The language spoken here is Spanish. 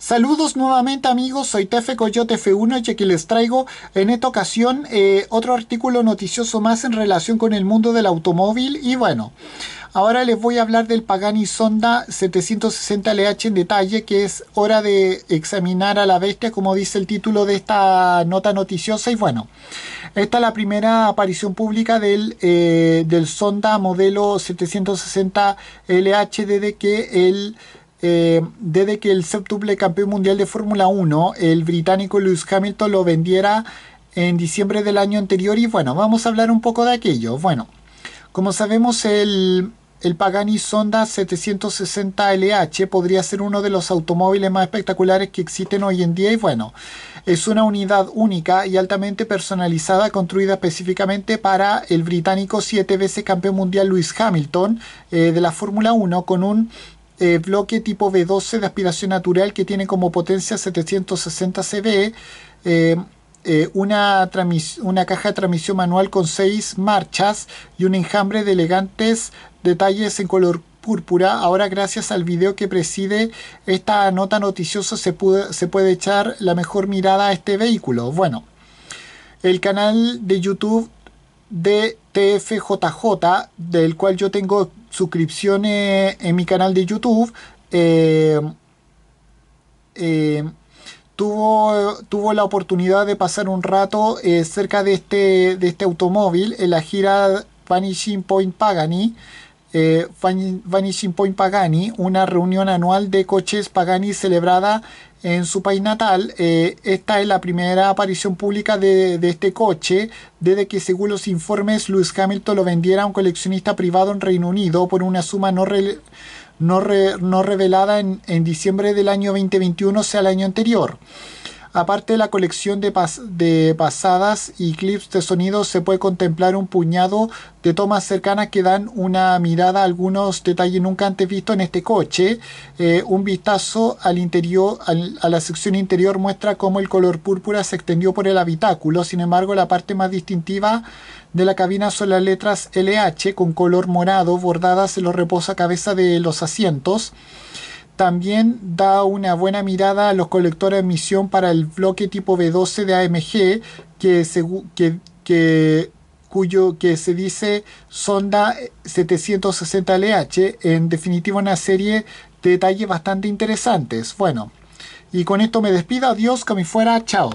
Saludos nuevamente amigos, soy Tefe Coyote F1 y aquí les traigo en esta ocasión eh, otro artículo noticioso más en relación con el mundo del automóvil y bueno... Ahora les voy a hablar del Pagani Sonda 760LH en detalle, que es hora de examinar a la bestia, como dice el título de esta nota noticiosa. Y bueno, esta es la primera aparición pública del, eh, del Sonda modelo 760LH desde que el... Eh, desde que el septuple campeón mundial de Fórmula 1, el británico Lewis Hamilton, lo vendiera en diciembre del año anterior. Y bueno, vamos a hablar un poco de aquello. Bueno, como sabemos, el, Pagani Sonda 760LH podría ser uno de los automóviles más espectaculares que existen hoy en día y bueno, es una unidad única y altamente personalizada construida específicamente para el británico siete veces campeón mundial Lewis Hamilton eh, de la Fórmula 1 con un este bloque tipo B12 de aspiración natural que tiene como potencia 760 CV... Eh, eh, una, caja de transmisión manual con 6 marchas y un enjambre de elegantes detalles en color púrpura. Ahora gracias al video que preside esta nota noticiosa se, puede, se puede echar la mejor mirada a este vehículo. Bueno, el canal de YouTube de TFJJ, del cual yo tengo suscripciones en mi canal de YouTube. Eh, eh, tuvo, tuvo la oportunidad de pasar un rato eh, cerca de este, de este automóvil en la gira Vanishing Point Pagani eh, Vanishing Point Pagani, una reunión anual de coches Pagani celebrada en su país natal. Eh, esta es la primera aparición pública de, este coche desde que, según los informes, Lewis Hamilton lo vendiera a un coleccionista privado en Reino Unido por una suma no, no, revelada en, en diciembre del año 2021, o sea, el año anterior. Aparte de la colección de, pasadas y clips de sonido, se puede contemplar un puñado de tomas cercanas que dan una mirada a algunos detalles nunca antes vistos en este coche. Eh, un vistazo al interior, a la sección interior muestra cómo el color púrpura se extendió por el habitáculo. Sin embargo, la parte más distintiva de la cabina son las letras LH con color morado bordadas en los cabeza de los asientos. También da una buena mirada a los colectores de emisión para el bloque tipo B12 de AMG, que, cuyo que se dice sonda 760LH, en definitiva una serie de detalles bastante interesantes. Bueno, y con esto me despido, adiós, que fuera, chao.